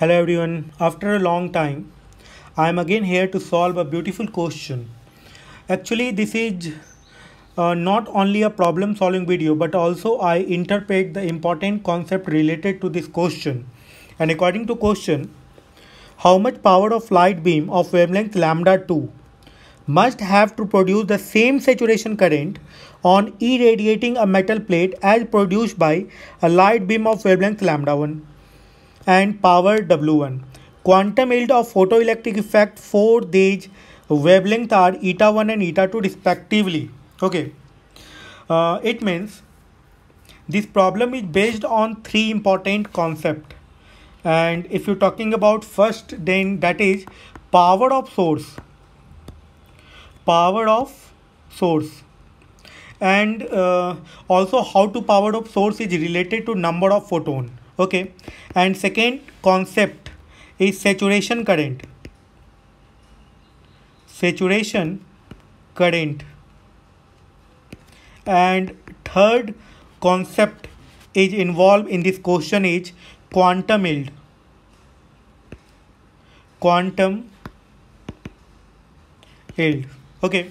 Hello everyone. After a long time, I am again here to solve a beautiful question. Actually, this is uh, not only a problem solving video, but also I interpret the important concept related to this question. And according to question, how much power of light beam of wavelength lambda 2 must have to produce the same saturation current on irradiating a metal plate as produced by a light beam of wavelength lambda 1 and power W1. Quantum yield of photoelectric effect for these wavelength are eta 1 and eta 2 respectively. Okay, uh, it means this problem is based on three important concept and if you're talking about first then that is power of source power of source and uh, also how to power of source is related to number of photon okay and second concept is saturation current saturation current and third concept is involved in this question is quantum yield quantum yield okay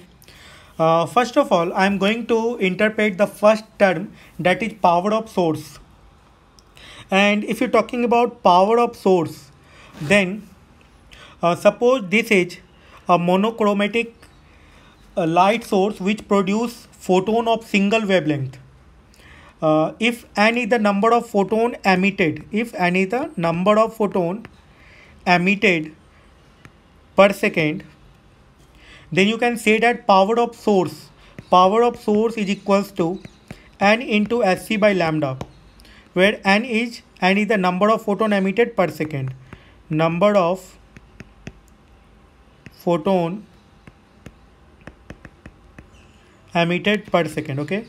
uh, first of all i am going to interpret the first term that is power of source and if you're talking about power of source then uh, suppose this is a monochromatic uh, light source which produce photon of single wavelength uh, if n is the number of photon emitted if n is the number of photon emitted per second then you can say that power of source power of source is equals to n into sc by lambda where n is n is the number of photon emitted per second number of photon emitted per second okay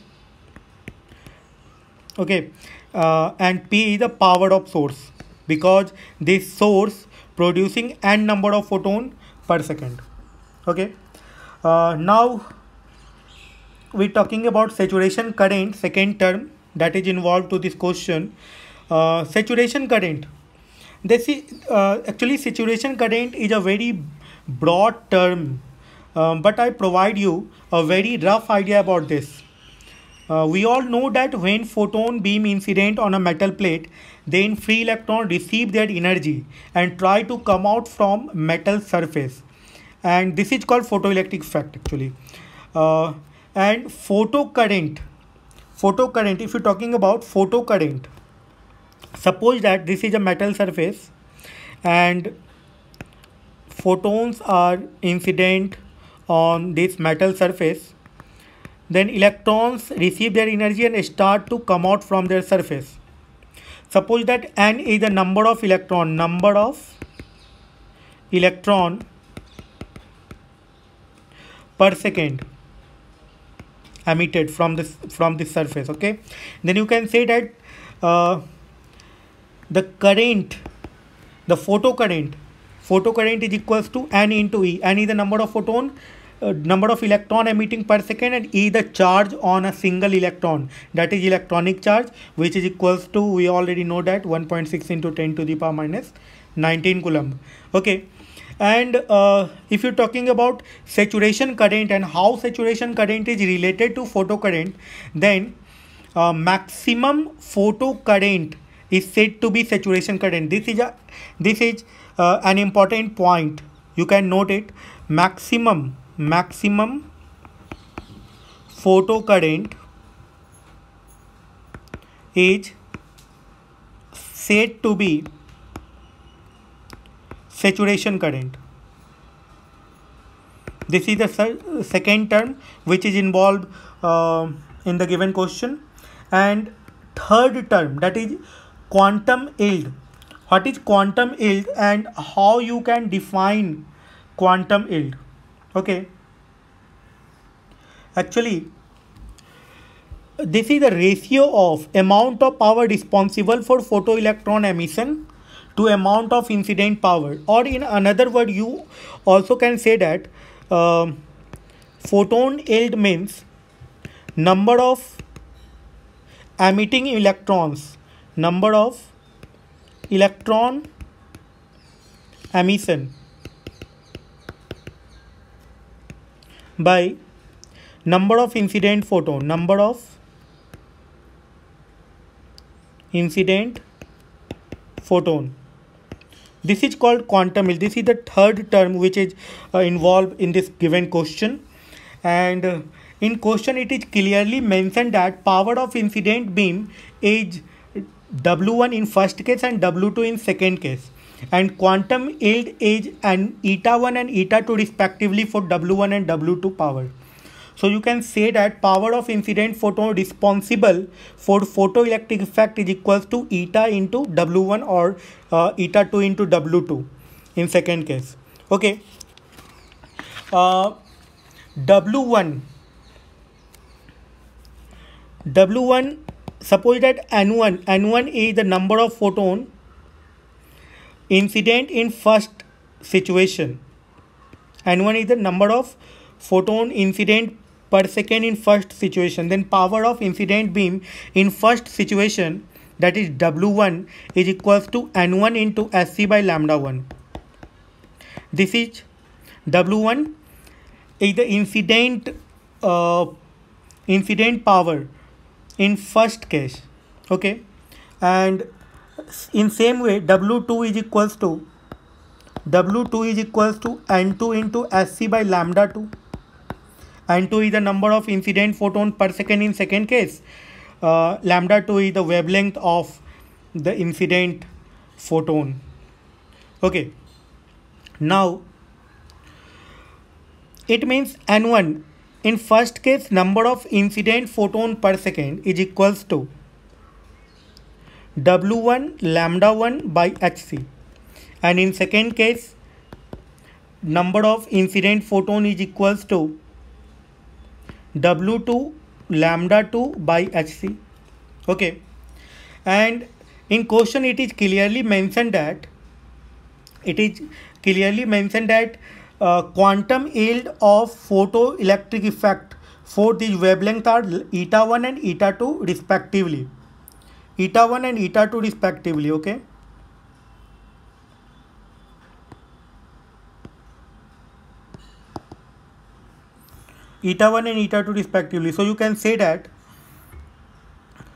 okay uh, and p is the power of source because this source producing n number of photon per second okay uh, now we're talking about saturation current second term that is involved to this question uh, saturation current This is uh, actually saturation current is a very broad term um, but i provide you a very rough idea about this uh, we all know that when photon beam incident on a metal plate then free electron receive their energy and try to come out from metal surface and this is called photoelectric effect actually uh, and photocurrent photocurrent if you're talking about photocurrent suppose that this is a metal surface and photons are incident on this metal surface then electrons receive their energy and start to come out from their surface suppose that n is the number of electron number of electron per second emitted from this from the surface okay then you can say that uh, the current the photocurrent photocurrent is equals to n into e n is the number of photon uh, number of electron emitting per second and e the charge on a single electron that is electronic charge which is equals to we already know that 1.6 into 10 to the power minus 19 coulomb okay and uh, if you're talking about saturation current and how saturation current is related to photocurrent then uh, maximum photocurrent is said to be saturation current this is a this is uh, an important point you can note it maximum maximum photocurrent is said to be saturation current. This is the second term which is involved uh, in the given question. And third term that is quantum yield. What is quantum yield and how you can define quantum yield? Okay. Actually, this is the ratio of amount of power responsible for photoelectron emission to amount of incident power or in another word you also can say that uh, photon yield means number of emitting electrons number of electron emission by number of incident photon number of incident photon this is called quantum yield. This is the third term which is uh, involved in this given question. And uh, in question it is clearly mentioned that power of incident beam is W1 in first case and W2 in second case. And quantum yield is an eta1 and eta2 respectively for W1 and W2 power. So you can say that power of incident photon responsible for photoelectric effect is equals to eta into W1 or uh, eta 2 into W2 in second case. Okay. Uh, W1 W1 suppose that N1 N1 is the number of photon incident in first situation N1 is the number of photon incident per second in first situation then power of incident beam in first situation that is W1 is equals to N1 into SC by lambda 1. This is W1 is the incident uh, incident power in first case okay and in same way W2 is equals to W2 is equals to N2 into SC by lambda 2 and 2 is the number of incident photon per second in second case. Uh, lambda 2 is the wavelength of the incident photon. Okay. Now, it means N1 in first case number of incident photon per second is equals to W1 lambda 1 by Hc and in second case number of incident photon is equals to w 2 lambda 2 by hc okay and in question it is clearly mentioned that it is clearly mentioned that uh, quantum yield of photoelectric effect for these wavelength are eta 1 and eta 2 respectively eta 1 and eta 2 respectively okay eta 1 and eta 2 respectively. So you can say that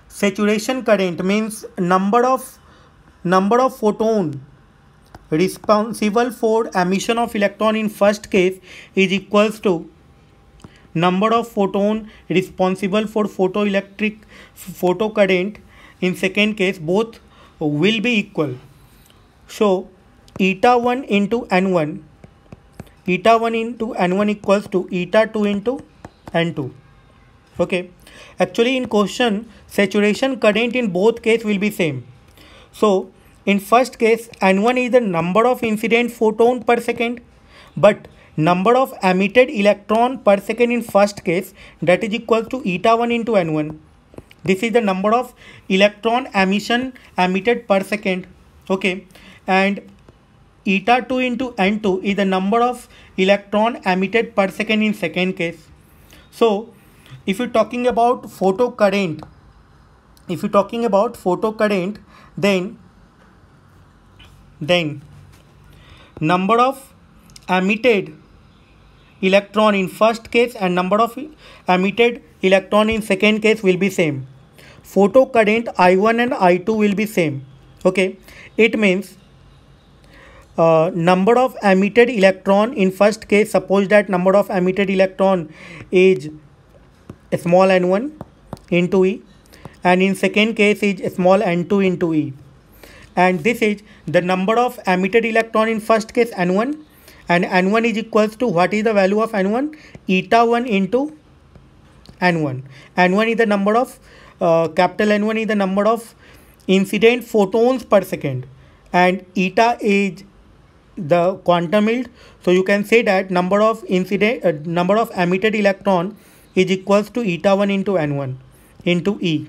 saturation current means number of number of photon responsible for emission of electron in first case is equals to number of photon responsible for photoelectric photo current in second case both will be equal so eta 1 into n1 eta 1 into n1 equals to eta 2 into n2 okay actually in question saturation current in both case will be same so in first case n1 is the number of incident photon per second but number of emitted electron per second in first case that is equal to eta 1 into n1 this is the number of electron emission emitted per second okay and eta 2 into n2 is the number of electron emitted per second in second case. So if you're talking about photo current, if you're talking about photo current, then then number of emitted electron in first case and number of emitted electron in second case will be same. Photo current I1 and I2 will be same. Okay, it means uh, number of emitted electron in first case suppose that number of emitted electron is small n1 into e and in second case is small n2 into e and this is the number of emitted electron in first case n1 and n1 is equals to what is the value of n1 eta 1 into n1 n1 is the number of uh, capital n1 is the number of incident photons per second and eta is the quantum yield so you can say that number of incident uh, number of emitted electron is equals to eta 1 into n1 into e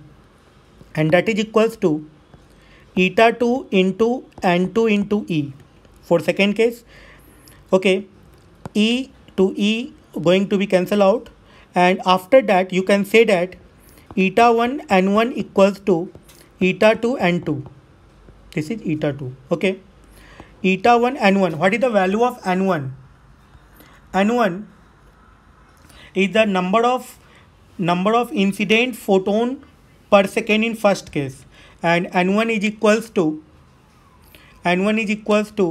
and that is equals to eta 2 into n2 into e for second case okay e to e going to be cancelled out and after that you can say that eta 1 n1 equals to eta 2 n2 this is eta 2 okay eta 1 n1 what is the value of n1 n1 is the number of number of incident photon per second in first case and n1 is equals to n1 is equals to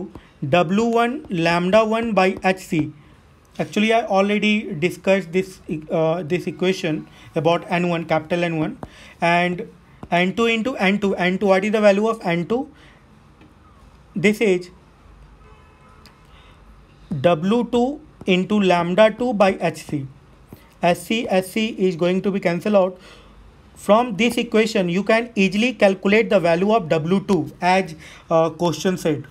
w1 lambda 1 by hc actually i already discussed this uh, this equation about n1 capital n1 and n2 into n2 n2 what is the value of n2 this is W2 into lambda 2 by HC. HC, HC is going to be cancelled out. From this equation, you can easily calculate the value of W2 as uh, question said.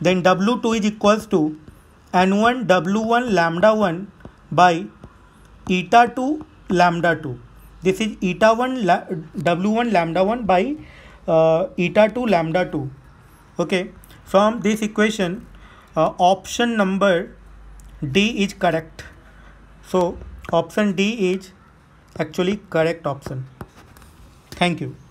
Then W2 is equals to N1 W1 lambda 1 by eta 2 lambda 2. This is eta 1 la W1 lambda 1 by uh, eta 2 lambda 2. Okay. From this equation, option number D is correct so option D is actually correct option thank you